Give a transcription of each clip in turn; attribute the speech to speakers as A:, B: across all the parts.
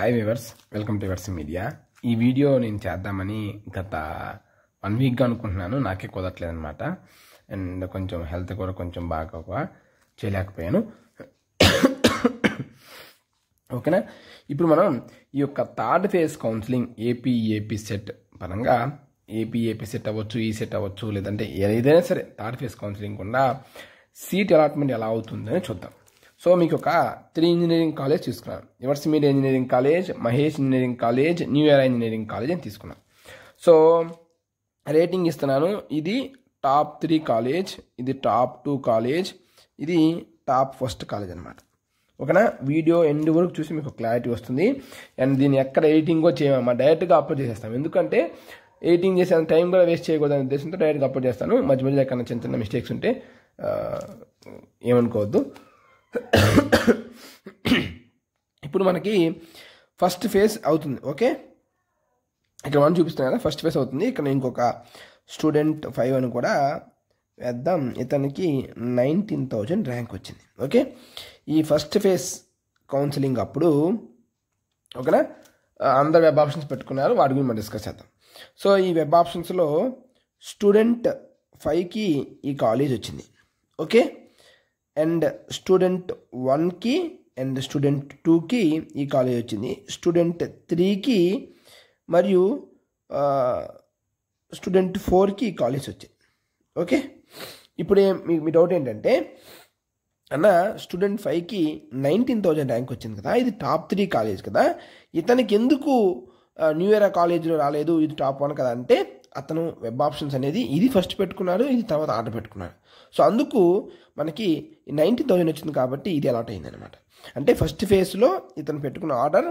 A: Hi viewers welcome to Viewers Media ఈ video నేను చేద్దామని గత వన్ వీక్గా అనుకుంటున్నాను నాకే కుదరట్లేదు అనమాట అండ్ కొంచెం హెల్త్ కూడా కొంచెం బాగా చేయలేకపోయాను ఓకేనా ఇప్పుడు మనం ఈ యొక్క third phase counselling AP AP CET పరంగా ఏపీ ఏపీ సెట్ అవ్వచ్చు ఈ e సెట్ అవ్వచ్చు లేదంటే ఏదైనా సరే థర్డ్ ఫేజ్ కౌన్సిలింగ్ కూడా సీట్ అలాట్మెంట్ ఎలా అవుతుందని చూద్దాం సో మీకు ఒక త్రీ ఇంజనీరింగ్ కాలేజ్ తీసుకున్నాను Viewers Media engineering college Mahesh engineering college new year engineering college అని తీసుకున్నాను సో రేటింగ్ ఇస్తున్నాను ఇది టాప్ త్రీ కాలేజ్ ఇది టాప్ టూ కాలేజ్ ఇది టాప్ ఫస్ట్ కాలేజ్ అనమాట ఓకేనా వీడియో ఎండ్ వరకు చూసి మీకు క్లారిటీ వస్తుంది అండ్ దీన్ని ఎక్కడ ఎడిటింగో చేయమమ్మా డైరెక్ట్గా అప్లోడ్ చేసేస్తాం ఎందుకంటే ఎడిటింగ్ చేసే టైం కూడా వేస్ట్ చేయకూడదనే ఉద్దేశంతో డైరెక్ట్గా అప్లోడ్ చేస్తాను మధ్య మధ్యలో ఎక్కడ చిన్న చిన్న మిస్టేక్స్ ఉంటే ఏమనుకోవద్దు ఇప్పుడు మనకి ఫస్ట్ ఫేజ్ అవుతుంది ఓకే ఇక్కడ మనం చూపిస్తున్నాను కదా ఫస్ట్ ఫేజ్ అవుతుంది ఇక్కడ ఇంకొక స్టూడెంట్ ఫైవ్ అని కూడా వేద్దాం ఇతనికి నైన్టీన్ థౌజండ్ ర్యాంక్ వచ్చింది ఓకే ఈ ఫస్ట్ ఫేజ్ కౌన్సిలింగ్ అప్పుడు ఓకేనా అందరు వెబ్ ఆప్షన్స్ పెట్టుకున్నారు వాటి గురించి మనం డిస్కస్ చేద్దాం సో ఈ వెబ్ ఆప్షన్స్లో స్టూడెంట్ ఫైవ్కి ఈ కాలేజ్ వచ్చింది ఓకే అండ్ స్టూడెంట్ వన్కి అండ్ స్టూడెంట్ టూకి ఈ కాలేజ్ వచ్చింది స్టూడెంట్ త్రీకి మరియు స్టూడెంట్ ఫోర్కి ఈ కాలేజ్ వచ్చింది ఓకే ఇప్పుడే మీ మీ డౌట్ ఏంటంటే అన్న స్టూడెంట్ ఫైవ్కి నైన్టీన్ థౌజండ్ ర్యాంక్ వచ్చింది కదా ఇది టాప్ త్రీ కాలేజ్ కదా ఇతనికి ఎందుకు న్యూ ఇయర్ కాలేజీలో రాలేదు ఇది టాప్ వన్ కదా అంటే అతను వెబ్ ఆప్షన్స్ అనేది ఇది ఫస్ట్ పెట్టుకున్నాడు ఇది తర్వాత ఆర్డర్ పెట్టుకున్నాడు సో అందుకు మనకి నైంటీ థౌజండ్ వచ్చింది కాబట్టి ఇది అలాట్ అయింది అనమాట అంటే ఫస్ట్ ఫేజ్లో ఇతను పెట్టుకున్న order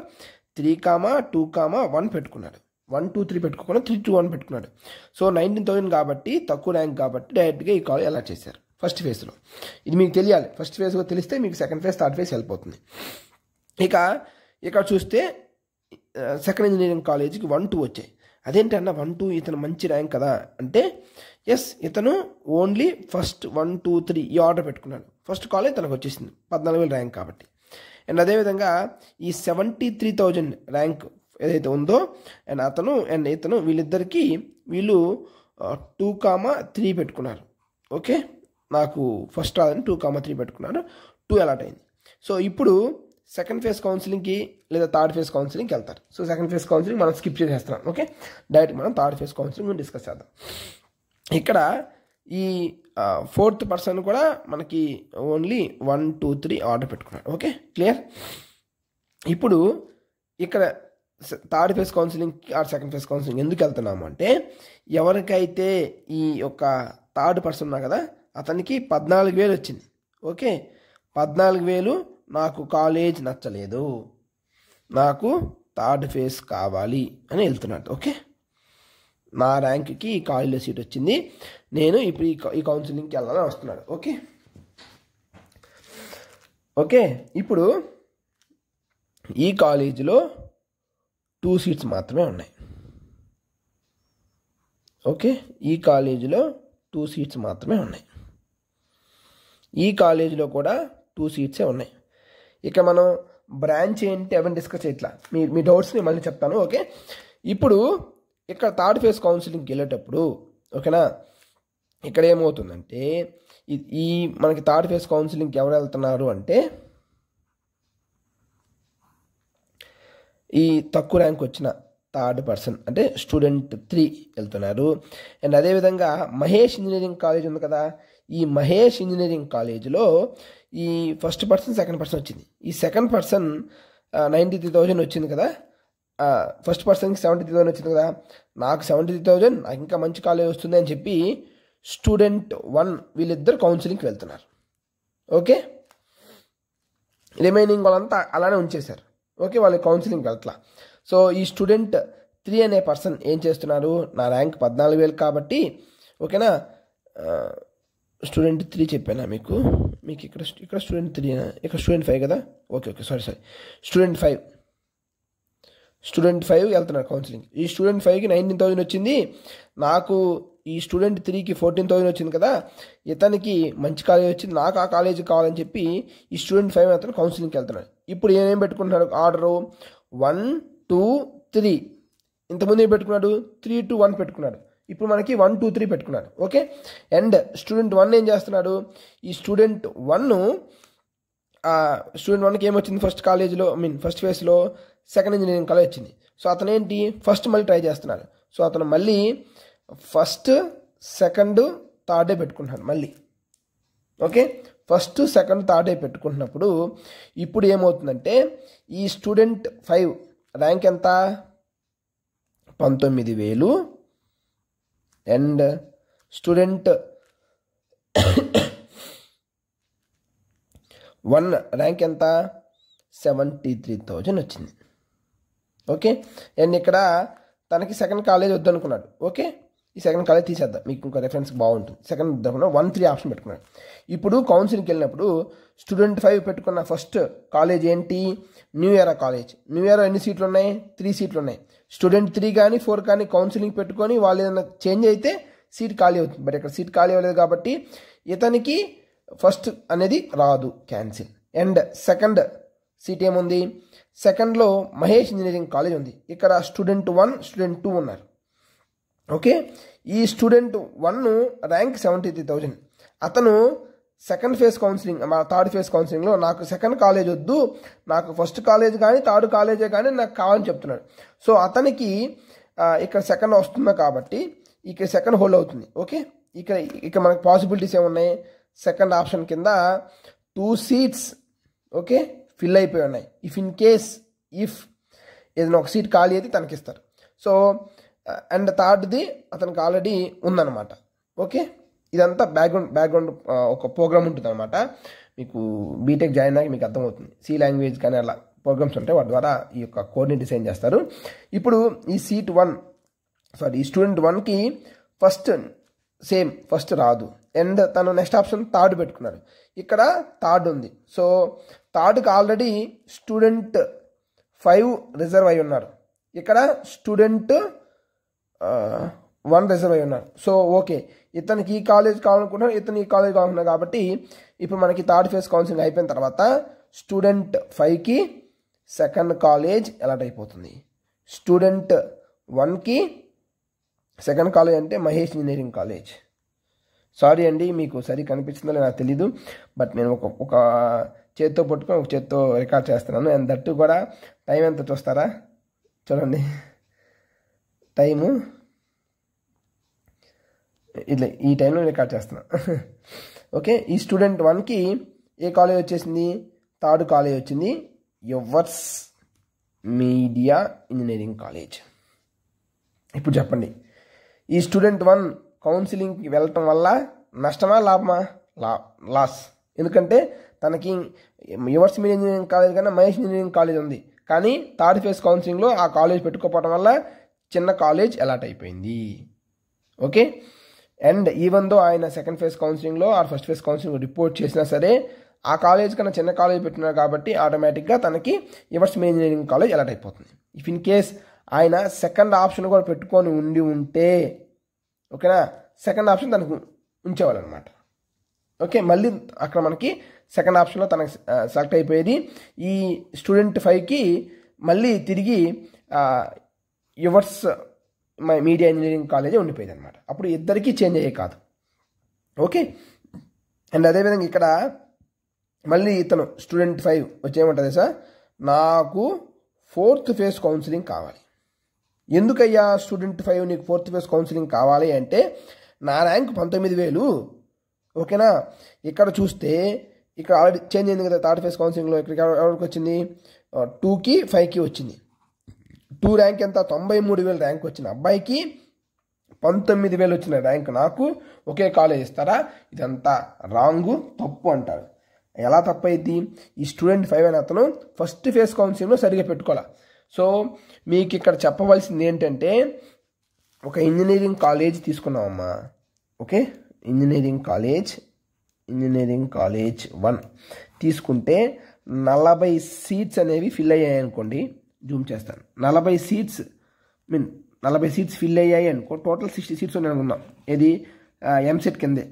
A: three comma two comma one పెట్టుకున్నాడు వన్ టూ త్రీ పెట్టుకోకుండా త్రీ టూ వన్ పెట్టుకున్నాడు సో నైన్టీన్ థౌసండ్ కాబట్టి తక్కువ ర్యాంక్ కాబట్టి డైరెక్ట్గా ఈ కాల్ ఎలా చేశారు ఫస్ట్ ఫేజ్లో ఇది మీకు తెలియాలి ఫస్ట్ ఫేజ్లో తెలిస్తే మీకు second phase third phase help అవుతుంది ఇక ఇక్కడ చూస్తే సెకండ్ ఇంజనీరింగ్ కాలేజీకి వన్ టూ వచ్చాయి అదేంటి అన్న వన్ టూ ఇతను మంచి ర్యాంక్ కదా అంటే ఎస్ ఇతను only first one two three ఈ ఆర్డర్ పెట్టుకున్నాడు ఫస్ట్ కాలేజ్ తనకు వచ్చేసింది పద్నాలుగు వేల ర్యాంక్ కాబట్టి అండ్ అదేవిధంగా ఈ సెవెంటీ త్రీ థౌజండ్ ర్యాంక్ ఏదైతే ఉందో అండ్ అతను అండ్ ఇతను వీళ్ళిద్దరికీ వీళ్ళు టూ కామా త్రీ పెట్టుకున్నారు ఓకే నాకు ఫస్ట్ రాదని టూ కామా త్రీ పెట్టుకున్నారు టూ అలాట్ అయింది సో ఇప్పుడు సెకండ్ ఫేజ్ కౌన్సిలింగ్కి లేదా థర్డ్ ఫేజ్ కౌన్సిలింగ్కి వెళ్తారు సో సెకండ్ ఫేజ్ కౌన్సిలింగ్ మనం స్కిప్ చేసేస్తున్నాం ఓకే డైరెక్ట్ మనం థర్డ్ ఫేజ్ కౌన్సిలింగ్ డిస్కస్ చేద్దాం ఇక్కడ ఈ ఫోర్త్ పర్సన్ కూడా మనకి only one two three order పెట్టుకున్నాడు ఓకే క్లియర్ ఇప్పుడు ఇక్కడ third phase counselling or second phase counselling ఎందుకు వెళ్తున్నాము అంటే ఎవరికైతే ఈ యొక్క థర్డ్ పర్సన్ ఉన్నా కదా అతనికి పద్నాలుగు వేలు వచ్చింది ఓకే పద్నాలుగు వేలు నాకు కాలేజ్ నచ్చలేదు నాకు థర్డ్ ఫేస్ కావాలి అని వెళ్తున్నాడు ఓకే నా ర్యాంక్కి ఈ కాలేజీలో సీట్ వచ్చింది నేను ఇప్పుడు ఈ కౌన్సిలింగ్కి వెళ్ళాలని వస్తున్నాడు ఓకే ఓకే ఇప్పుడు ఈ కాలేజీలో టూ సీట్స్ మాత్రమే ఉన్నాయి ఓకే ఈ కాలేజీలో టూ సీట్స్ మాత్రమే ఉన్నాయి ఈ కాలేజీలో కూడా టూ సీట్సే ఉన్నాయి ఇక మనం బ్రాంచ్ ఏంటి అవన్నీ డిస్కస్ చేయట్లా మీ మీ డౌట్స్ నేను మళ్ళీ చెప్తాను ఓకే ఇప్పుడు ఇక్కడ థర్డ్ ఫేజ్ కౌన్సిలింగ్కి వెళ్ళేటప్పుడు ఓకేనా ఇక్కడ ఏమవుతుందంటే ఈ మనకి థర్డ్ ఫేజ్ కౌన్సిలింగ్కి ఎవరు వెళ్తున్నారు అంటే ఈ తక్కువ ర్యాంక్ వచ్చిన థర్డ్ పర్సన్ అంటే స్టూడెంట్ త్రీ వెళ్తున్నారు అండ్ అదేవిధంగా మహేష్ ఇంజనీరింగ్ కాలేజ్ ఉంది కదా ఈ మహేష్ ఇంజనీరింగ్ కాలేజీలో ఈ ఫస్ట్ పర్సన్ సెకండ్ పర్సన్ వచ్చింది ఈ second person ninety three thousand వచ్చింది కదా ఫస్ట్ పర్సన్కి సెవెంటీ త్రీ థౌజండ్ వచ్చింది కదా నాకు సెవెంటీ త్రీ థౌజండ్ నాకు ఇంకా మంచి కాలేజ్ వస్తుంది అని చెప్పి స్టూడెంట్ వన్ వీళ్ళిద్దరు కౌన్సిలింగ్కి వెళ్తున్నారు ఓకే రిమైనింగ్ వాళ్ళంతా అలానే ఉంచేశారు ఓకే వాళ్ళు కౌన్సిలింగ్కి వెళ్తా సో ఈ స్టూడెంట్ త్రీ అనే పర్సన్ ఏం చేస్తున్నారు నా ర్యాంక్ పద్నాలుగు వేలు కాబట్టి ఓకేనా స్టూడెంట్ త్రీ చెప్పాను మీకు మీకు ఇక్కడ ఇక్కడ స్టూడెంట్ త్రీ ఇక్కడ స్టూడెంట్ ఫైవ్ కదా okay okay sorry sorry student five student five వెళ్తున్నారు కౌన్సిలింగ్ ఈ స్టూడెంట్ ఫైవ్కి నైన్టీన్ థౌజండ్ వచ్చింది నాకు ఈ స్టూడెంట్ త్రీకి ఫోర్టీన్ థౌజండ్ వచ్చింది కదా ఇతనికి మంచి కాలేజ్ వచ్చింది నాకు ఆ కాలేజ్ కావాలని చెప్పి ఈ స్టూడెంట్ ఫైవ్ అతను కౌన్సిలింగ్కి వెళ్తున్నాడు ఇప్పుడు ఏమేమి పెట్టుకుంటున్నాడు ఆర్డరు వన్ టూ త్రీ ఇంతకుముందు ఏం పెట్టుకున్నాడు త్రీ టు వన్ పెట్టుకున్నాడు ఇప్పుడు మనకి వన్ టూ త్రీ పెట్టుకున్నాను ఓకే అండ్ స్టూడెంట్ వన్ ఏం చేస్తున్నాడు ఈ స్టూడెంట్ వన్ స్టూడెంట్ వన్కి ఏమొచ్చింది ఫస్ట్ కాలేజీలో ఐ మీన్ ఫస్ట్ ఫేజ్లో సెకండ్ ఇంజనీరింగ్ కాలేజ్ వచ్చింది సో అతను ఏంటి ఫస్ట్ మళ్ళీ ట్రై చేస్తున్నాడు సో అతను మళ్ళీ ఫస్ట్ సెకండ్ థర్డే పెట్టుకుంటున్నాడు మళ్ళీ ఓకే ఫస్ట్ సెకండ్ థర్డే పెట్టుకుంటున్నప్పుడు ఇప్పుడు ఏమవుతుందంటే ఈ స్టూడెంట్ ఫైవ్ ర్యాంక్ ఎంత పంతొమ్మిది వేలు అండ్ స్టూడెంట్ వన్ ర్యాంక్ ఎంత సెవెంటీ త్రీ థౌజండ్ వచ్చింది ఓకే అండ్ ఇక్కడ తనకి సెకండ్ కాలేజ్ వద్దనుకున్నాడు ఓకే ఈ సెకండ్ కలర్ తీసేద్దాం మీకు ఇంకా రెఫరెన్స్ బాగుంటుంది సెకండ్ దగ్గర వన్ త్రీ ఆప్షన్ పెట్టుకున్నాను ఇప్పుడు కౌన్సిలింగ్కి వెళ్ళినప్పుడు స్టూడెంట్ ఫైవ్ పెట్టుకున్న ఫస్ట్ కాలేజ్ ఏంటి new year college new year ఎన్ని సీట్లు ఉన్నాయి త్రీ సీట్లు ఉన్నాయి స్టూడెంట్ త్రీ కానీ ఫోర్ కానీ కౌన్సిలింగ్ పెట్టుకొని వాళ్ళు ఏదైనా చేంజ్ అయితే సీట్ ఖాళీ అవుతుంది బట్ ఇక్కడ సీట్ ఖాళీ అవ్వలేదు కాబట్టి ఇతనికి ఫస్ట్ అనేది రాదు క్యాన్సిల్ అండ్ సెకండ్ సీట్ ఏముంది సెకండ్లో మహేష్ ఇంజనీరింగ్ కాలేజ్ ఉంది ఇక్కడ స్టూడెంట్ వన్ స్టూడెంట్ టూ ఉన్నారు ఓకే ఈ student one rank seventy three thousand అతను second phase counselling third phase కౌన్సిలింగ్లో నాకు సెకండ్ కాలేజ్ వద్దు నాకు ఫస్ట్ కాలేజ్ కానీ థర్డ్ కాలేజే కానీ నాకు కావాలని చెప్తున్నాడు సో అతనికి ఇక్కడ సెకండ్ వస్తుంది కాబట్టి ఇక్కడ సెకండ్ హోల్డ్ అవుతుంది ఓకే ఇక్కడ ఇక్కడ మనకు పాసిబిలిటీస్ ఏమున్నాయి సెకండ్ ఆప్షన్ కింద టూ సీట్స్ ఓకే ఫిల్ అయిపోయి ఉన్నాయి ఇఫ్ ఇన్ కేస్ ఇఫ్ ఏదైనా ఒక సీట్ ఖాళీ అయితే తనకిస్తారు సో అండ్ థర్డ్ది అతనికి ఆల్రెడీ ఉందన్నమాట ఓకే ఇదంతా బ్యాక్గ్రౌండ్ బ్యాక్గ్రౌండ్ ఒక ప్రోగ్రామ్ ఉంటుంది అనమాట మీకు బీటెక్ జాయిన్ అయ్యాక మీకు అర్థమవుతుంది సి లాంగ్వేజ్ కానీ అలా ప్రోగ్రామ్స్ ఉంటాయి వాటి ద్వారా ఈ యొక్క కోడ్ని డిసైన్ చేస్తారు ఇప్పుడు ఈ సీట్ వన్ సారీ ఈ స్టూడెంట్ వన్కి ఫస్ట్ సేమ్ ఫస్ట్ రాదు అండ్ తను నెక్స్ట్ ఆప్షన్ థర్డ్ పెట్టుకున్నారు ఇక్కడ థర్డ్ ఉంది సో థర్డ్కి ఆల్రెడీ స్టూడెంట్ ఫైవ్ రిజర్వ్ అయి ఉన్నారు ఇక్కడ స్టూడెంట్ వన్ రిజర్వ్ అయి ఉన్నాను సో ఓకే ఇతనికి ఈ కాలేజ్ కావాలనుకుంటున్నాను ఇతను ఈ కాలేజ్ కావాలనుకున్నాడు కాబట్టి ఇప్పుడు మనకి థర్డ్ ఫేజ్ కౌన్సిలింగ్ అయిపోయిన తర్వాత స్టూడెంట్ ఫైవ్కి సెకండ్ కాలేజ్ అలాట్ అయిపోతుంది స్టూడెంట్ వన్కి సెకండ్ కాలేజ్ అంటే మహేష్ ఇంజనీరింగ్ కాలేజ్ సారీ అండి మీకు సరి కనిపిస్తుందో నాకు తెలీదు బట్ నేను ఒక ఒక చేత్తో పట్టుకొని ఒక చేత్తో రికార్డ్ చేస్తున్నాను అండ్ దట్టు కూడా టైం ఎంత చూస్తారా చూడండి టైము ఇట్లా ఈ టైంలో రికార్డ్ చేస్తున్నా ఓకే ఈ స్టూడెంట్ వన్కి ఏ కాలేజ్ వచ్చేసింది థర్డ్ కాలేజ్ వచ్చింది యువర్స్ మీడియా ఇంజనీరింగ్ కాలేజ్ ఇప్పుడు చెప్పండి ఈ స్టూడెంట్ వన్ కౌన్సిలింగ్కి వెళ్ళటం వల్ల నష్టమా లాభమా లా లాస్ ఎందుకంటే తనకి యువర్స్ మీడియా ఇంజనీరింగ్ కాలేజ్ కన్నా మహేష్ ఇంజనీరింగ్ కాలేజ్ ఉంది కానీ థర్డ్ ఫేజ్ కౌన్సిలింగ్లో ఆ కాలేజ్ పెట్టుకోపోవడం వల్ల చిన్న కాలేజ్ అలాట్ అయిపోయింది ఓకే అండ్ ఈవెన్ దో ఆయన సెకండ్ ఫేజ్ కౌన్సిలింగ్లో ఆ ఫస్ట్ ఫేజ్ కౌన్సిలింగ్ రిపోర్ట్ చేసినా సరే ఆ కాలేజ్ కన్నా చిన్న కాలేజ్ పెట్టినారు కాబట్టి ఆటోమేటిక్గా తనకి యువర్స్ ఇంజనీరింగ్ కాలేజ్ అలాట్ అయిపోతుంది ఇఫ్ ఇన్ కేస్ ఆయన సెకండ్ ఆప్షన్ కూడా పెట్టుకొని ఉండి ఉంటే ఓకేనా సెకండ్ ఆప్షన్ తనకు ఉంచేవాళ్ళు అనమాట ఓకే మళ్ళీ అక్కడ మనకి సెకండ్ ఆప్షన్లో తనకు సెలెక్ట్ అయిపోయేది ఈ స్టూడెంట్ ఫైవ్కి మళ్ళీ తిరిగి యువర్స్ మీడియా ఇంజనీరింగ్ కాలేజే ఉండిపోయింది అనమాట అప్పుడు ఇద్దరికీ చేంజ్ అయ్యే కాదు ఓకే అండ్ అదేవిధంగా ఇక్కడ మళ్ళీ ఇతను స్టూడెంట్ ఫైవ్ వచ్చేయమంటుంది సార్ నాకు ఫోర్త్ ఫేజ్ కౌన్సిలింగ్ కావాలి ఎందుకయ్యా స్టూడెంట్ ఫైవ్ నీకు ఫోర్త్ ఫేజ్ కౌన్సిలింగ్ కావాలి అంటే నా ర్యాంక్ పంతొమ్మిది వేలు ఓకేనా ఇక్కడ చూస్తే ఇక్కడ ఆల్రెడీ చేంజ్ అయింది కదా థర్డ్ ఫేజ్ కౌన్సిలింగ్లో ఇక్కడికి ఎవరికి వచ్చింది టూకి ఫైవ్కి వచ్చింది టూ ర్యాంక్ ఎంత తొంభై మూడు వేలు ర్యాంక్ వచ్చిన అబ్బాయికి పంతొమ్మిది వేలు వచ్చిన ర్యాంక్ నాకు ఒకే కాలేజ్ ఇస్తారా ఇదంతా రాంగు తప్పు అంటారు ఎలా తప్పైద్ది ఈ స్టూడెంట్ ఫైవ్ అని అతను ఫస్ట్ ఫేస్ కౌన్సిలింగ్లో సరిగ్గా పెట్టుకోవాలి సో మీకు ఇక్కడ చెప్పవలసింది ఏంటంటే ఒక ఇంజనీరింగ్ కాలేజ్ తీసుకున్నామమ్మా okay engineering college engineering college one తీసుకుంటే నలభై సీట్స్ అనేవి ఫిల్ అయ్యాయి అనుకోండి జూమ్ చేస్తాను నలభై సీట్స్ మీన్ నలభై సీట్స్ ఫిల్ అయ్యాయి అనుకో టోటల్ సిక్స్టీ సీట్స్ ఉన్నాయి అనుకుందాం ఇది ఎంసెట్ కిందే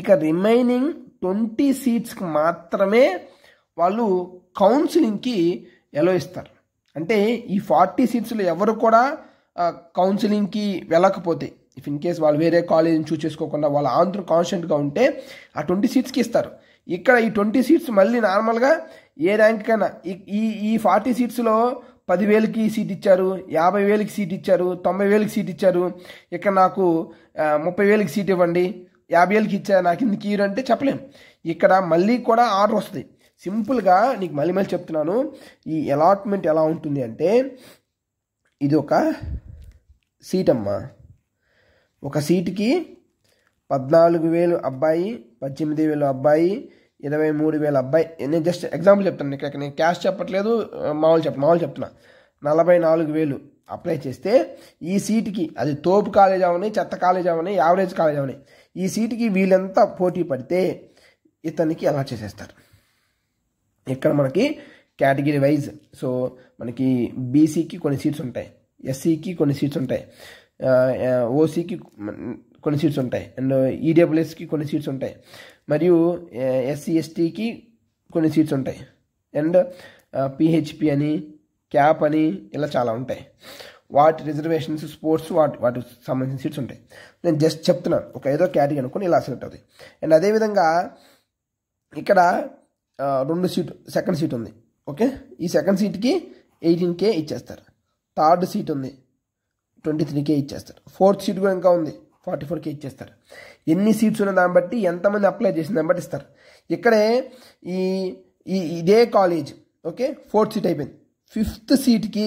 A: ఇక రిమైనింగ్ ట్వంటీ సీట్స్కి మాత్రమే వాళ్ళు కౌన్సిలింగ్కి ఎలో ఇస్తారు అంటే ఈ ఫార్టీ సీట్స్లో ఎవరు కూడా కౌన్సిలింగ్కి వెళ్ళకపోతే ఇఫ్ ఇన్ కేస్ వాళ్ళు వేరే కాలేజీని చూస్ చేసుకోకుండా వాళ్ళ ఆంధ్ర కాన్స్టెంట్గా ఉంటే ఆ ట్వంటీ సీట్స్కి ఇస్తారు ఇక్కడ ఈ ట్వంటీ సీట్స్ మళ్ళీ నార్మల్గా ఏ ర్యాంక్ కన్నా ఈ ఈ ఫార్టీ సీట్స్లో పదివేలకి సీట్ ఇచ్చారు యాభై వేలకి సీట్ ఇచ్చారు తొంభై వేలకి సీట్ ఇచ్చారు ఇక్కడ నాకు ముప్పై వేలకి సీట్ ఇవ్వండి యాభై వేలకి ఇచ్చారు నాకు ఇందుకు ఇయర్ అంటే చెప్పలేం ఇక్కడ మళ్ళీ కూడా ఆర్డర్ వస్తుంది సింపుల్గా నీకు మళ్ళీ మళ్ళీ చెప్తున్నాను ఈ అలాట్మెంట్ ఎలా ఉంటుంది అంటే ఇది ఒక సీట్ అమ్మా ఒక సీటుకి పద్నాలుగు వేలు అబ్బాయి పద్దెనిమిది వేలు అబ్బాయి ఇరవై మూడు వేల అబ్బాయి నేను జస్ట్ ఎగ్జాంపుల్ చెప్తాను ఇక్కడ నేను క్యాష్ చెప్పట్లేదు మామూలు చెప్ మామూలు చెప్తున్నా నలభై నాలుగు వేలు అప్లై చేస్తే ఈ సీటుకి అది తోపు కాలేజ్ అవని చెత్త కాలేజ్ అవని యావరేజ్ కాలేజ్ అవని ఈ సీటుకి వీళ్ళంతా పోటీ పడితే ఇతనికి అలా చేసేస్తారు ఇక్కడ మనకి కేటగిరీ వైజ్ సో మనకి బీసీకి కొన్ని సీట్స్ ఉంటాయి ఎస్సీకి కొన్ని సీట్స్ ఉంటాయి ఓసీకి కొన్ని సీట్స్ ఉంటాయి అండ్ ఈడబ్ల్యూఎస్కి e కొన్ని సీట్స్ ఉంటాయి మరియు ఎస్సీ ఎస్టీకి కొన్ని సీట్స్ ఉంటాయి అండ్ పిహెచ్పి అని క్యాప్ అని ఇలా చాలా ఉంటాయి వాటి రిజర్వేషన్స్ స్పోర్ట్స్ వాటి వాటికి సంబంధించిన సీట్స్ ఉంటాయి నేను జస్ట్ చెప్తున్నాను ఒక ఏదో క్యాటగిరీ అనుకుని ఇలా సెలెక్ట్ అవుతుంది అండ్ అదేవిధంగా ఇక్కడ రెండు సీటు సెకండ్ సీట్ ఉంది ఓకే ఈ సెకండ్ సీట్కి ఎయిటీన్ కే ఇచ్చేస్తారు థర్డ్ సీట్ ఉంది ట్వంటీ త్రీ కే ఇచ్చేస్తారు ఫోర్త్ సీట్ కూడా ఇంకా ఉంది ఫార్టీ ఫోర్కి ఇచ్చేస్తారు ఎన్ని సీట్స్ ఉన్న దాన్ని బట్టి ఎంతమంది అప్లై చేసిన దాన్ని బట్టి ఇస్తారు ఇక్కడే ఈ ఈ ఇదే కాలేజ్ ఓకే ఫోర్త్ సీట్ అయిపోయింది ఫిఫ్త్ సీట్కి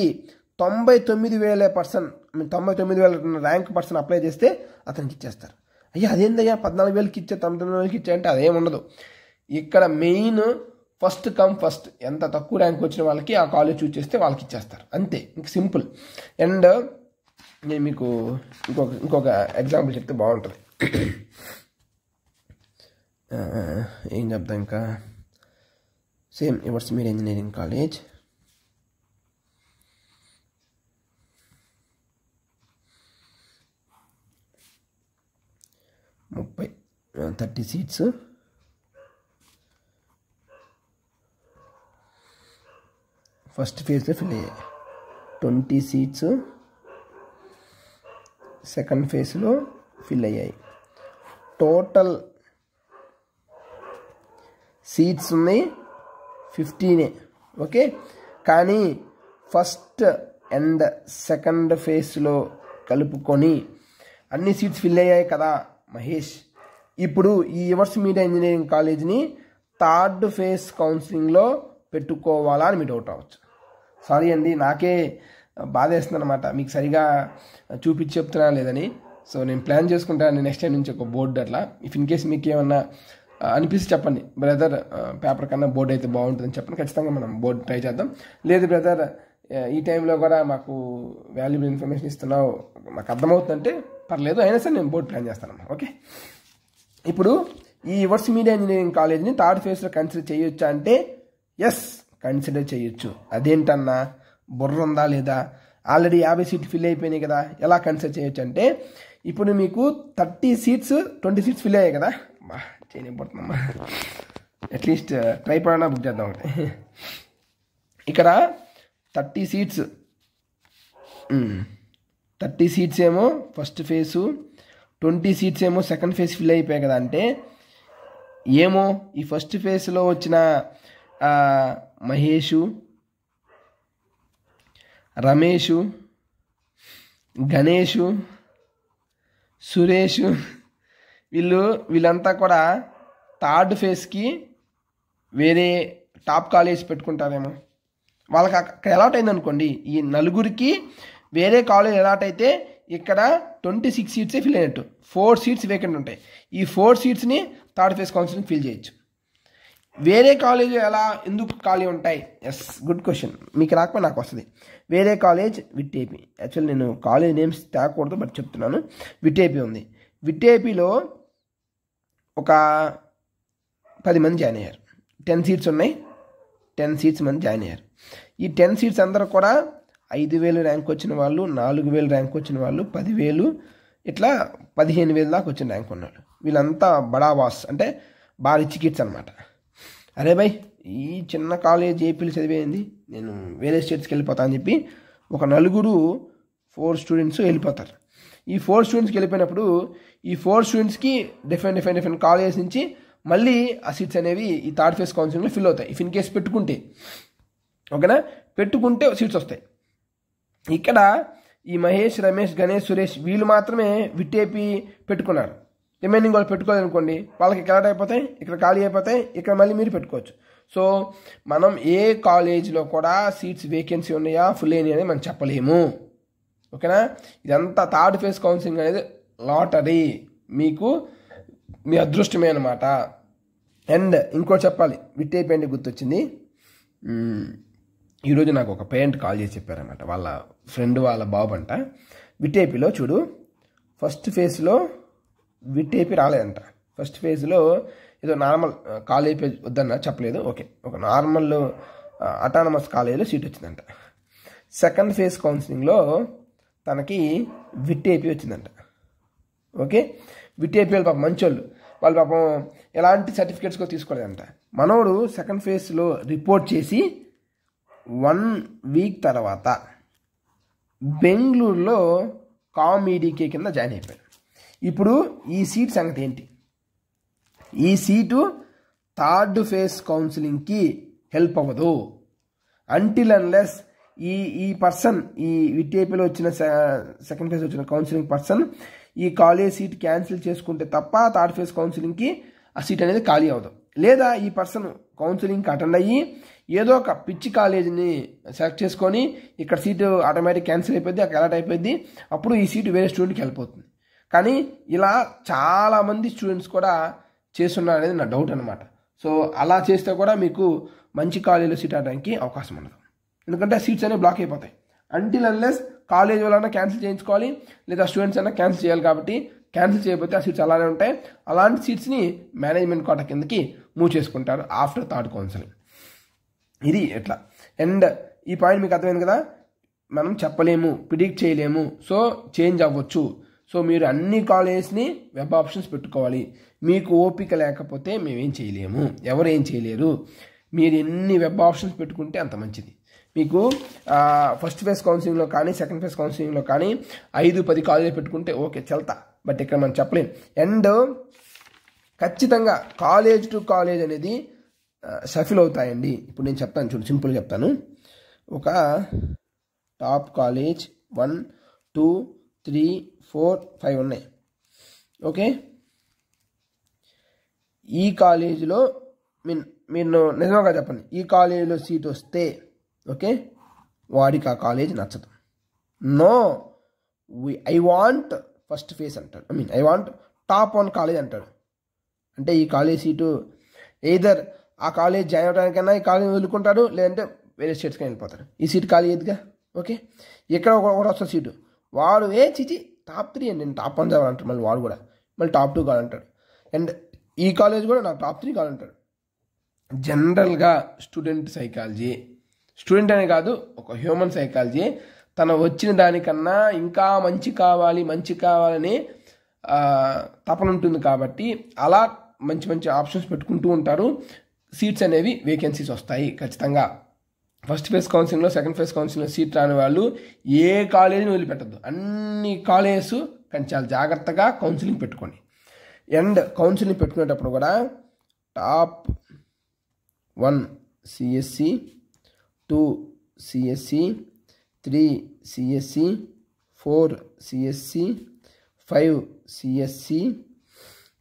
A: తొంభై తొమ్మిది వేల పర్సన్ తొంభై తొమ్మిది వేల ర్యాంక్ పర్సన్ అప్లై చేస్తే అతనికి ఇచ్చేస్తారు అయ్యా అదేందయ్యా పద్నాలుగు వేలకి ఇచ్చే తొంభై తొమ్మిది వేలకి ఇచ్చే అంటే అదేం ఉండదు ఇక్కడ మెయిన్ ఫస్ట్ కమ్ ఫస్ట్ ఎంత తక్కువ ర్యాంక్ వచ్చిన వాళ్ళకి ఆ కాలేజ్ చూస్తే చేస్తే వాళ్ళకి ఇచ్చేస్తారు అంతే ఇంక సింపుల్ అండ్ इंकोक एग्जापल चे बहुत एम चाहिए same Yours Media engineering college मुफ thirty seats first phase fill twenty seats second ఫేజ్లో ఫిల్ అయ్యాయి టోటల్ సీట్స్ ఉన్నాయి ఫిఫ్టీనే ఓకే కానీ ఫస్ట్ అండ్ సెకండ్ ఫేజ్లో కలుపుకొని అన్ని సీట్స్ ఫిల్ అయ్యాయి కదా మహేష్ ఇప్పుడు ఈ యువర్స్ మీడియా ఇంజనీరింగ్ కాలేజీని థర్డ్ ఫేజ్ కౌన్సిలింగ్లో పెట్టుకోవాలా అని మీ డౌట్ అవ్వచ్చు సారీ అండి నాకే బాధేస్తుంది అనమాట మీకు సరిగా చూపించి చెప్తున్నా లేదని సో నేను ప్లాన్ చేసుకుంటాను నెక్స్ట్ టైం నుంచి ఒక బోర్డు అట్లా ఇఫ్ ఇన్ కేస్ మీకు ఏమన్నా అనిపిస్తే చెప్పండి బ్రదర్ పేపర్ కన్నా బోర్డు అయితే బాగుంటుందని చెప్పండి ఖచ్చితంగా మనం బోర్డు ట్రై చేద్దాం లేదు బ్రదర్ ఈ టైంలో కూడా మాకు వాల్యుబుల్ ఇన్ఫర్మేషన్ ఇస్తున్నావు మాకు అర్థమవుతుందంటే పర్లేదు అయినా సరే నేను బోర్డు ప్లాన్ చేస్తానమ్మా ఓకే ఇప్పుడు ఈ యువర్స్ మీడియా ఇంజనీరింగ్ కాలేజ్ని థర్డ్ ఫేజ్లో కన్సిడర్ చేయొచ్చా అంటే ఎస్ కన్సిడర్ చేయొచ్చు అదేంటన్నా బుర్ర ఉందా లేదా ఆల్రెడీ యాభై సీట్లు ఫిల్ అయిపోయినాయి కదా ఎలా కన్సిడర్ చేయొచ్చు అంటే ఇప్పుడు మీకు thirty seats twenty seats fill అయ్యాయి కదా బా చేయనిపోతున్నామ్మా అట్లీస్ట్ ట్రై uh, పడనా బుక్ చేద్దాం ఒకటి ఇక్కడ thirty seats hmm. Thirty seats ఏమో ఫస్ట్ ఫేసు ట్వంటీ సీట్స్ ఏమో సెకండ్ ఫేజ్ ఫిల్ అయిపోయాయి కదా అంటే ఏమో ఈ ఫస్ట్ ఫేజ్లో వచ్చిన మహేషు రమేషు గణేషు సురేషు వీళ్ళు వీళ్ళంతా కూడా థర్డ్ ఫేజ్కి వేరే టాప్ కాలేజ్ పెట్టుకుంటారేమో వాళ్ళకి అక్కడ అలాట్ అయిందనుకోండి ఈ నలుగురికి వేరే కాలేజ్ అలాట్ అయితే ఇక్కడ ట్వంటీ సిక్స్ సీట్సే ఫిల్ అయినట్టు ఫోర్ సీట్స్ వేకెంట్ ఉంటాయి ఈ ఫోర్ సీట్స్ని థర్డ్ ఫేజ్ కౌన్సిలింగ్ ఫిల్ చేయొచ్చు వేరే కాలేజ్ ఎలా ఎందుకు ఖాళీ ఉంటాయి ఎస్ గుడ్ క్వశ్చన్ మీకు రాకపోతే నాకు వస్తుంది వేరే కాలేజ్ విట్టేపి యాక్చువల్లీ నేను కాలేజ్ నేమ్స్ తేకూడదు బట్ చెప్తున్నాను విట్టేపి ఉంది విట్టేపిలో ఒక పది మంది జాయిన్ అయ్యారు టెన్ సీట్స్ ఉన్నాయి టెన్ సీట్స్ మంది జాయిన్ అయ్యారు ఈ టెన్ సీట్స్ అందరూ కూడా ఐదు వేలు ర్యాంక్ వచ్చిన వాళ్ళు నాలుగు వేలు ర్యాంక్ వచ్చిన వాళ్ళు పదివేలు ఇట్లా పదిహేను వేలు దాకా వచ్చిన ర్యాంక్ ఉన్నాడు వీళ్ళంతా బడావాస్ అంటే బాగా రిచ్ కిడ్స్ అనమాట అరే భాయ్ ఈ చిన్న కాలేజ్ ఏపీలు చదివేయండి నేను వేరే స్టేట్స్కి వెళ్ళిపోతా అని చెప్పి ఒక నలుగురు ఫోర్ స్టూడెంట్స్ వెళ్ళిపోతారు ఈ ఫోర్ స్టూడెంట్స్కి వెళ్ళిపోయినప్పుడు ఈ ఫోర్ స్టూడెంట్స్కి డిఫరెంట్ డిఫరెంట్ డిఫరెంట్ కాలేజెస్ నుంచి మళ్ళీ ఆ సీట్స్ అనేవి ఈ థర్డ్ ఫేస్ కౌన్సిలింగ్లో ఫిల్ అవుతాయి ఇఫ్ ఇన్ కేసు పెట్టుకుంటే ఓకేనా పెట్టుకుంటే సీట్స్ వస్తాయి ఇక్కడ ఈ మహేష్ రమేష్ గణేష్ సురేష్ వీళ్ళు మాత్రమే విట్టేపి పెట్టుకున్నారు రిమైనింగ్ వాళ్ళు పెట్టుకోవాలనుకోండి వాళ్ళకి కలెక్ట్ అయిపోతాయి ఇక్కడ ఖాళీ అయిపోతాయి ఇక్కడ మళ్ళీ మీరు పెట్టుకోవచ్చు సో మనం ఏ కాలేజీలో కూడా సీట్స్ వేకెన్సీ ఉన్నాయా ఫుల్ అయినాయి అని మనం చెప్పలేము ఓకేనా ఇదంతా థర్డ్ ఫేజ్ కౌన్సిలింగ్ అనేది లాటరీ మీకు మీ అదృష్టమే అనమాట అండ్ ఇంకోటి చెప్పాలి విట్టే పేంట్ గుర్తొచ్చింది ఈరోజు నాకు ఒక పేరెంట్ కాల్ చేసి చెప్పారనమాట వాళ్ళ ఫ్రెండ్ వాళ్ళ బాబు అంట విటేపీలో చూడు ఫస్ట్ ఫేజ్లో విట్టేపి రాలేదంట ఫస్ట్ ఫేజ్లో ఏదో నార్మల్ కాలేజ్ వద్దన్న చెప్పలేదు ఓకే ఒక నార్మల్ అటానమస్ కాలేజీలో సీట్ వచ్చిందంట సెకండ్ ఫేజ్ కౌన్సిలింగ్లో తనకి విట్టేపి వచ్చిందంట ఓకే విట్టేపి వాళ్ళు పాపం మంచోళ్ళు వాళ్ళు పాపం ఎలాంటి సర్టిఫికేట్స్ కూడా తీసుకోలేదంట మనోడు సెకండ్ ఫేజ్లో రిపోర్ట్ చేసి వన్ వీక్ తర్వాత బెంగళూరులో కామెడీకే కింద జాయిన్ అయిపోయాడు ఇప్పుడు ఈ సీట్ సంగతి ఏంటి ఈ సీటు థర్డ్ ఫేజ్ కౌన్సిలింగ్కి హెల్ప్ అవ్వదు అంటిల్ అన్లెస్ ఈ ఈ పర్సన్ ఈ విటిఐపీలో వచ్చిన సెకండ్ ఫేజ్ వచ్చిన కౌన్సిలింగ్ పర్సన్ ఈ కాలేజ్ సీట్ క్యాన్సిల్ చేసుకుంటే తప్ప థర్డ్ ఫేజ్ కౌన్సిలింగ్కి ఆ సీట్ అనేది ఖాళీ అవ్వదు లేదా ఈ పర్సన్ కౌన్సిలింగ్కి అటెండ్ అయ్యి ఏదో ఒక పిచ్చి కాలేజీని సెలెక్ట్ చేసుకొని ఇక్కడ సీటు ఆటోమేటిక్ క్యాన్సిల్ అయిపోద్ది అక్కడ అలాట్ అయిపోయింది అప్పుడు ఈ సీటు వేరే స్టూడెంట్కి వెళ్ళిపోతుంది కానీ ఇలా చాలామంది స్టూడెంట్స్ కూడా చేస్తున్నారు అనేది నా డౌట్ అనమాట సో అలా చేస్తే కూడా మీకు మంచి కాలేజీలో సీట్ ఆడడానికి అవకాశం ఉండదు ఎందుకంటే సీట్స్ అనేవి బ్లాక్ అయిపోతాయి అంటిల్ అన్లెస్ కాలేజ్ వాళ్ళైనా క్యాన్సిల్ చేయించుకోవాలి లేదా స్టూడెంట్స్ అయినా క్యాన్సిల్ చేయాలి కాబట్టి క్యాన్సిల్ చేయకపోతే ఆ సీట్స్ అలానే ఉంటాయి అలాంటి సీట్స్ని మేనేజ్మెంట్ కోట కిందకి మూవ్ చేసుకుంటారు ఆఫ్టర్ థర్డ్ కౌన్సిలింగ్ ఇది ఎట్లా అండ్ ఈ పాయింట్ మీకు అర్థమైంది కదా మనం చెప్పలేము ప్రిడిక్ట్ చేయలేము సో చేంజ్ అవ్వచ్చు సో మీరు అన్ని కాలేజెస్ని వెబ్ ఆప్షన్స్ పెట్టుకోవాలి మీకు ఓపిక లేకపోతే మేమేం చేయలేము ఎవరు ఏం చేయలేరు మీరు ఎన్ని వెబ్ ఆప్షన్స్ పెట్టుకుంటే అంత మంచిది మీకు ఫస్ట్ ఫేజ్ కౌన్సిలింగ్లో కానీ సెకండ్ ఫేజ్ కౌన్సిలింగ్లో కానీ ఐదు పది కాలేజీలు పెట్టుకుంటే ఓకే చల్తా బట్ ఇక్కడ మనం చెప్పలేం అండ్ ఖచ్చితంగా కాలేజ్ టు కాలేజ్ అనేది సఫిల్ అవుతాయండి ఇప్పుడు నేను చెప్తాను చూడు సింపుల్ చెప్తాను ఒక top college one two three four five ఉన్నాయి ఓకే ఈ కాలేజీలో మీన్ మీరు నిజంగా చెప్పండి ఈ కాలేజీలో సీట్ వస్తే ఓకే వాడికి ఆ కాలేజ్ నచ్చదు no I want first phase అంటాడు I mean I want top one college అంటాడు అంటే ఈ కాలేజ్ సీటు ఎయిదర్ ఆ కాలేజ్ జాయిన్ అవడానికైనా ఈ కాలేజ్ వదులుకుంటాడు లేదంటే వేరే స్టేట్స్కి వెళ్ళిపోతాడు ఈ సీట్ ఖాళీ ఏదిగా ఓకే ఎక్కడ ఒకటి వస్తుంది సీటు వాడు ఏ టాప్ త్రీ అండ్ నేను టాప్ వన్ చదవాలంటాడు మళ్ళీ వాడు కూడా మళ్ళీ టాప్ టూ కావాలంటాడు అండ్ ఈ కాలేజ్ కూడా నాకు టాప్ త్రీ కావాలంటాడు జనరల్గా స్టూడెంట్ సైకాలజీ స్టూడెంట్ అనే కాదు ఒక హ్యూమన్ సైకాలజీ తను వచ్చిన దానికన్నా ఇంకా మంచి కావాలి మంచి కావాలని తపన ఉంటుంది కాబట్టి అలా మంచి మంచి ఆప్షన్స్ పెట్టుకుంటూ ఉంటారు సీట్స్ అనేవి వేకెన్సీస్ వస్తాయి ఖచ్చితంగా ఫస్ట్ ఫేజ్ కౌన్సిలింగ్లో సెకండ్ ఫేజ్ కౌన్సిలింగ్లో సీట్ రాని వాళ్ళు ఏ కాలేజీని వదిలిపెట్టద్దు అన్ని కాలేజెస్ కానీ చాలా జాగ్రత్తగా కౌన్సిలింగ్ పెట్టుకోండి అండ్ కౌన్సిలింగ్ పెట్టుకునేటప్పుడు కూడా top one CSE two CSE three CSE four CSE five CSE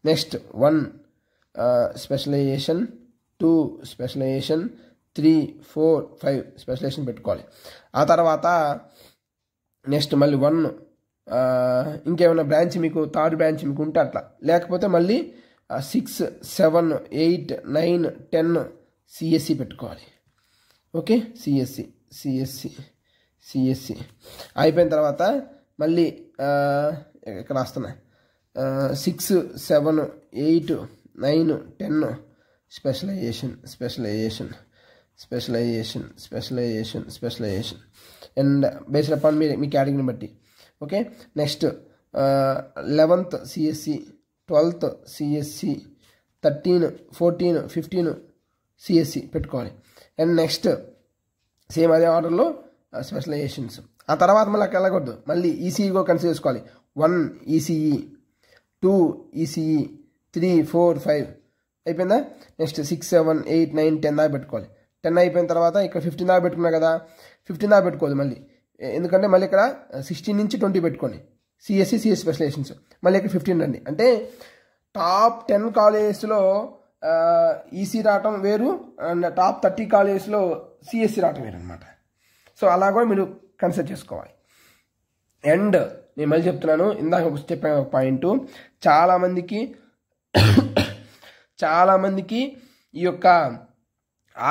A: next one specialization two specialization three four five specialization పెట్టుకోవాలి ఆ తర్వాత నెక్స్ట్ మళ్ళీ వన్ ఇంకేమైనా బ్రాంచ్ మీకు థర్డ్ బ్రాంచ్ మీకు ఉంటే అట్లా లేకపోతే మళ్ళీ six seven eight nine ten CSE పెట్టుకోవాలి ఓకే సిఎస్సి సిఎస్సి సిఎస్సి అయిపోయిన తర్వాత మళ్ళీ ఇక్కడ వస్తున్నా six seven eight nine ten specialization specialization specialization specialization specialization and based upon మీ మీ క్యాటగిరీని బట్టి okay next eleventh CSE twelfth CSE thirteen fourteen fifteen CSE పెట్టుకోవాలి అండ్ నెక్స్ట్ సేమ్ అదే ఆర్డర్లో స్పెషలైజేషన్స్ uh, ఆ తర్వాత మళ్ళీ అక్కడ వెళ్ళకూడదు మళ్ళీ ఈసీఈ కూడా కన్సిడర్ చేసుకోవాలి one ECE two ECE three four five అయిపోయిందా next six seven eight nine ten దాకా పెట్టుకోవాలి టెన్ అయిపోయిన తర్వాత ఇక్కడ ఫిఫ్టీన్ దాకా పెట్టుకున్నా కదా ఫిఫ్టీన్ దాకా పెట్టుకోదు మళ్ళీ ఎందుకంటే మళ్ళీ ఇక్కడ సిక్స్టీన్ నుంచి ట్వంటీ పెట్టుకోండి సిఎస్సి సిఎస్ స్పెషలైజేషన్స్ మళ్ళీ ఇక్కడ ఫిఫ్టీన్ రండి అంటే టాప్ టెన్ కాలేజెస్లో ఈసీ రావటం వేరు అండ్ టాప్ థర్టీ కాలేజెస్లో సిఎస్సి రావటం వేరు అనమాట సో అలా కూడా మీరు కన్సిడర్ చేసుకోవాలి అండ్ నేను మళ్ళీ చెప్తున్నాను ఇందాక చెప్పిన పాయింట్ చాలామందికి చాలామందికి ఈ యొక్క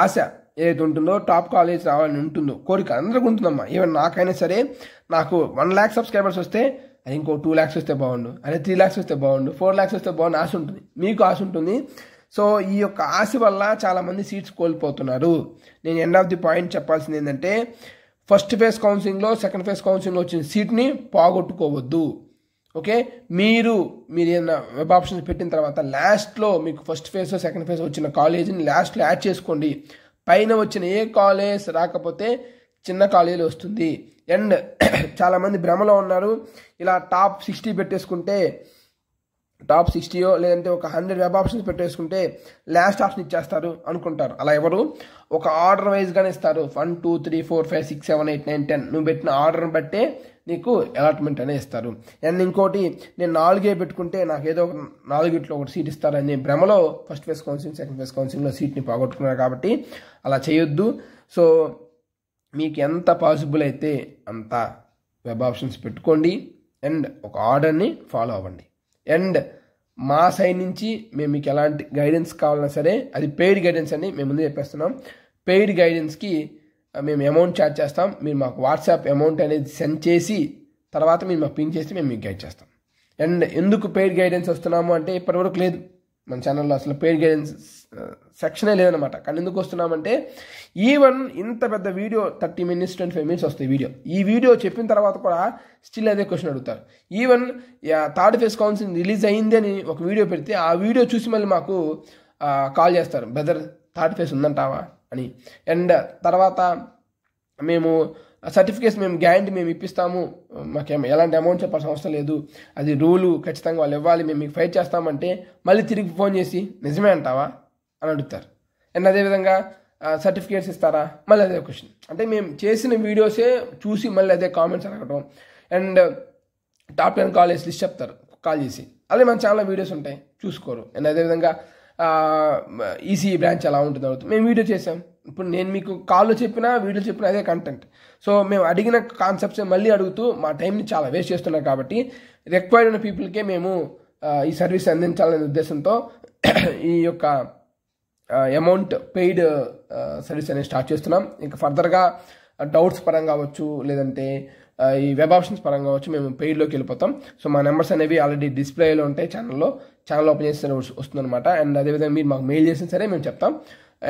A: ఆశ ఏదైతే ఉంటుందో టాప్ కాలేజ్ రావాలని ఉంటుందో కోరిక అందరికీ ఉంటుందమ్మా ఈవెన్ నాకైనా సరే నాకు వన్ ల్యాక్ సబ్స్క్రైబర్స్ వస్తే అది ఇంకో టూ ల్యాక్స్ వస్తే బాగుండు అదే త్రీ ల్యాక్స్ వస్తే బాగుండు ఫోర్ ల్యాక్స్ వస్తే బాగుండు ఆశ ఉంటుంది మీకు ఆశ ఉంటుంది సో ఈ యొక్క ఆశ వల్ల చాలామంది సీట్స్ కోల్పోతున్నారు నేను ఎండ్ ఆఫ్ ది పాయింట్ చెప్పాల్సింది ఏంటంటే ఫస్ట్ ఫేజ్ కౌన్సిలింగ్లో సెకండ్ ఫేజ్ కౌన్సిలింగ్లో వచ్చిన సీట్ని పోగొట్టుకోవద్దు ఓకే మీరు మీరు ఏదైనా వెబ్ ఆప్షన్స్ పెట్టిన తర్వాత లాస్ట్లో మీకు ఫస్ట్ ఫేజ్ సెకండ్ ఫేజ్ వచ్చిన కాలేజీని లాస్ట్లో యాడ్ చేసుకోండి పైన వచ్చిన ఏ కాలేజ్ రాకపోతే చిన్న కాలేజీలు వస్తుంది అండ్ చాలామంది భ్రమలో ఉన్నారు ఇలా టాప్ సిక్స్టీ పెట్టేసుకుంటే టాప్ సిక్స్టీయో లేదంటే ఒక హండ్రెడ్ వెబ్ ఆప్షన్స్ పెట్టేసుకుంటే లాస్ట్ ఆప్షన్ ఇచ్చేస్తారు అనుకుంటారు అలా ఎవరు ఒక ఆర్డర్ వైజ్గానే ఇస్తారు one two three four five six seven eight nine ten నువ్వు పెట్టిన ఆర్డర్ని బట్టే నీకు అలాట్మెంట్ అనే ఇస్తారు అండ్ ఇంకోటి నేను నాలుగే పెట్టుకుంటే నాకు ఏదో నాలుగిట్లో ఒకటి సీట్ ఇస్తారని భ్రమలో first phase counselling second phase కౌన్సిలింగ్లో సీట్ని పోగొట్టుకున్నారు కాబట్టి అలా చేయొద్దు సో మీకు ఎంత పాసిబుల్ అయితే అంత వెబ్ ఆప్షన్స్ పెట్టుకోండి అండ్ ఒక ఆర్డర్ని ఫాలో అవ్వండి అండ్ మా సైడ్ నుంచి మేము మీకు ఎలాంటి గైడెన్స్ కావాలన్నా సరే అది పెయిడ్ గైడెన్స్ అని మేము ముందు చెప్పేస్తున్నాం పెయిడ్ గైడెన్స్కి మేము అమౌంట్ ఛార్జ్ చేస్తాం మీరు మాకు వాట్సాప్ అమౌంట్ అనేది సెండ్ చేసి తర్వాత మీరు మాకు పిన్ చేస్తే మేము మీకు గైడ్ చేస్తాం అండ్ ఎందుకు పెయిడ్ గైడెన్స్ వస్తున్నాము అంటే ఇప్పటివరకు లేదు మన ఛానల్లో అసలు పెయిడ్ గైడెన్స్ సెక్షనే లేదనమాట కానీ ఎందుకు వస్తున్నామంటే ఈవెన్ ఇంత పెద్ద video thirty minutes twenty five minutes వస్తాయి వీడియో ఈ వీడియో చెప్పిన తర్వాత కూడా స్టిల్ అదే క్వశ్చన్ అడుగుతారు even third phase council release అయింది అని ఒక వీడియో పెడితే ఆ వీడియో చూసి మళ్ళీ మాకు కాల్ uh, చేస్తారు బ్రదర్ థర్డ్ ఫేస్ ఉందంటావా అని అండ్ తర్వాత మేము సర్టిఫికేట్స్ మేము గ్యారంటీ మేము ఇప్పిస్తాము మాకేం ఎలాంటి అమౌంట్ చెప్పాల్సిన అవసరం లేదు అది రూలు ఖచ్చితంగా వాళ్ళు ఇవ్వాలి మేము మీకు ఫైట్ చేస్తామంటే మళ్ళీ తిరిగి ఫోన్ చేసి నిజమే అంటావా అని అడుగుతారు అండ్ అదేవిధంగా సర్టిఫికేట్స్ ఇస్తారా మళ్ళీ అదే క్వశ్చన్ అంటే మేము చేసిన వీడియోసే చూసి మళ్ళీ అదే కామెంట్స్ అడగటం and top ten college list చెప్తారు కాల్ చేసి అలాగే మన ఛానల్లో వీడియోస్ ఉంటాయి చూసుకోరు అండ్ అదేవిధంగా ఈసీఈ బ్రాంచ్ ఎలా ఉంటుంది అవుతుంది మేము వీడియో చేసాం ఇప్పుడు నేను మీకు కాల్లో చెప్పినా వీడియో చెప్పినా అదే కంటెంట్ సో మేము అడిగిన కాన్సెప్ట్స్ మళ్ళీ అడుగుతూ మా టైంని చాలా వేస్ట్ చేస్తున్నాం కాబట్టి రిక్వైర్డ్ ఉన్న పీపుల్కే మేము ఈ సర్వీస్ అందించాలనే ఉద్దేశంతో ఈ యొక్క అమౌంట్ పెయిడ్ సర్వీస్ అనేది స్టార్ట్ చేస్తున్నాం ఇంకా ఫర్దర్గా డౌట్స్ పరంగా కావచ్చు లేదంటే ఈ వెబ్ ఆప్షన్స్ పరంగా కావచ్చు మేము పెయిడ్లోకి వెళ్ళిపోతాం సో మా నెంబర్స్ అనేవి ఆల్రెడీ డిస్ప్లేలో ఉంటాయి ఛానల్లో ఛానల్ ఓపెన్ చేస్తేనే వస్తుందన్నమాట అండ్ అదేవిధంగా మీరు మాకు మెయిల్ చేసిన సరే మేము చెప్తాం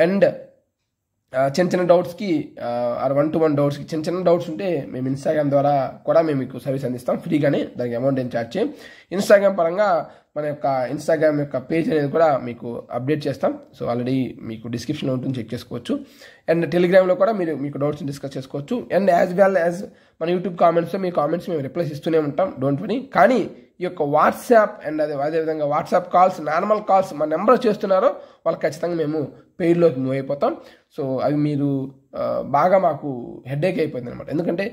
A: అండ్ చిన్న చిన్న డౌట్స్కి ఆర్ వన్ టు వన్ డౌట్స్కి చిన్న చిన్న డౌట్స్ ఉంటే మేము ఇన్స్టాగ్రామ్ ద్వారా కూడా మేము మీకు సర్వీస్ అందిస్తాం ఫ్రీగానే దానికి అమౌంట్ ఏం ఛార్జ్ చేయి ఇన్స్టాగ్రామ్ పరంగా మన యొక్క ఇన్స్టాగ్రామ్ యొక్క పేజ్ అనేది కూడా మీకు అప్డేట్ చేస్తాం సో ఆల్రెడీ మీకు డిస్క్రిప్షన్లో ఉంటుంది చెక్ చేసుకోవచ్చు అండ్ టెలిగ్రామ్లో కూడా మీరు మీకు డౌట్స్ డిస్కస్ చేసుకోవచ్చు అండ్ యాజ్ వెల్ యాజ్ మన యూట్యూబ్ కామెంట్స్లో మీ కామెంట్స్ మేము రిప్లైస్ ఇస్తూనే ఉంటాం డోంట్ వరీ కానీ ఈ యొక్క వాట్సాప్ అండ్ అదే అదేవిధంగా వాట్సాప్ కాల్స్ నార్మల్ కాల్స్ మా నెంబర్ చేస్తున్నారో వాళ్ళు ఖచ్చితంగా మేము పెయిర్లోకి మూవ్ అయిపోతాం సో అవి మీరు బాగా మాకు హెడేక్ అయిపోయింది అనమాట ఎందుకంటే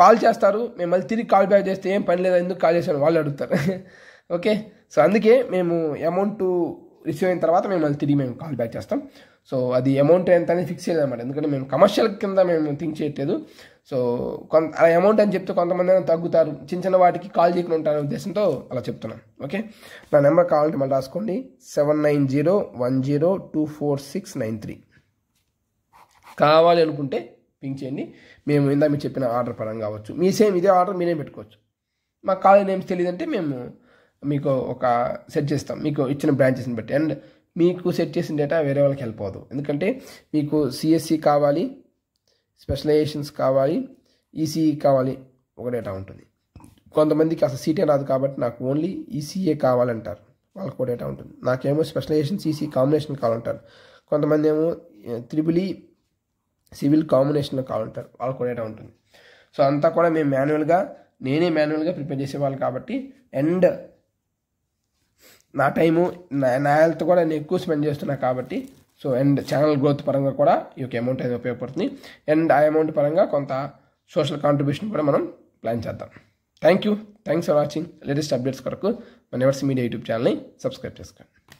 A: కాల్ చేస్తారు మేము మళ్ళీ తిరిగి కాల్ బ్యాక్ చేస్తే ఏం పని లేదా ఎందుకు కాల్ చేసాను వాళ్ళు అడుగుతారు ఓకే సో అందుకే మేము అమౌంట్ రిసీవ్ అయిన తర్వాత మేము మళ్ళీ తిరిగి మేము కాల్ బ్యాక్ చేస్తాం సో అది అమౌంట్ ఎంత అని ఫిక్స్ అనమాట ఎందుకంటే మేము కమర్షియల్ కింద మేము థింక్ చేయట్లేదు సో కొంత అలా అమౌంట్ అని చెప్తే కొంతమంది తగ్గుతారు చిన్న చిన్న వాటికి కాల్ చేయకుండా ఉంటారనే ఉద్దేశంతో అలా చెప్తున్నాను ఓకే నా నెంబర్ కావాలంటే మళ్ళీ రాసుకోండి seven nine zero one zero two four six nine three కావాలి అనుకుంటే పింక్ చేయండి మేము ఇందా మీరు చెప్పిన ఆర్డర్ పరంగా కావచ్చు మీ సేమ్ ఇదే ఆర్డర్ మీరే పెట్టుకోవచ్చు మాకు కాలేజ్ నేమ్స్ తెలియదంటే మేము మీకు ఒక సెట్ చేస్తాం మీకు ఇచ్చిన బ్రాంచెస్ని బట్టి అండ్ మీకు సెట్ చేసిన డేటా వేరే వాళ్ళకి హెల్ప్ ఎందుకంటే మీకు సిఎస్సి కావాలి స్పెషలైజేషన్స్ కావాలి ఈసీఈ e e కావాలి ఒక డేటా ఉంటుంది కొంతమందికి అసలు సీటే రాదు కాబట్టి నాకు ఓన్లీ ఈసీఏ e కావాలంటారు వాళ్ళకు ఒక డేటా ఉంటుంది నాకేమో స్పెషలైజేషన్ సిసి కాంబినేషన్ కావాలంటారు కొంతమంది ఏమో ఈ సివిల్ కాంబినేషన్లో కావాలంటారు వాళ్ళకు ఒక డేటా ఉంటుంది సో అంతా కూడా మేము మాన్యువల్గా నేనే మాన్యువల్గా ప్రిపేర్ చేసేవాళ్ళు కాబట్టి అండ్ నా టైము నా నా హెల్త్ కూడా నేను ఎక్కువ స్పెండ్ చేస్తున్నా కాబట్టి సో అండ్ ఛానల్ గ్రోత్ పరంగా కూడా ఈ యొక్క అమౌంట్ అనేది ఉపయోగపడుతుంది అండ్ ఆ అమౌంట్ పరంగా కొంత సోషల్ కాంట్రిబ్యూషన్ కూడా మనం ప్లాన్ చేద్దాం thank you thanks for watching latest updates కొరకు మన ఎవర్స్ మీడియా యూట్యూబ్ ఛానల్ని సబ్స్క్రైబ్ చేసుకోండి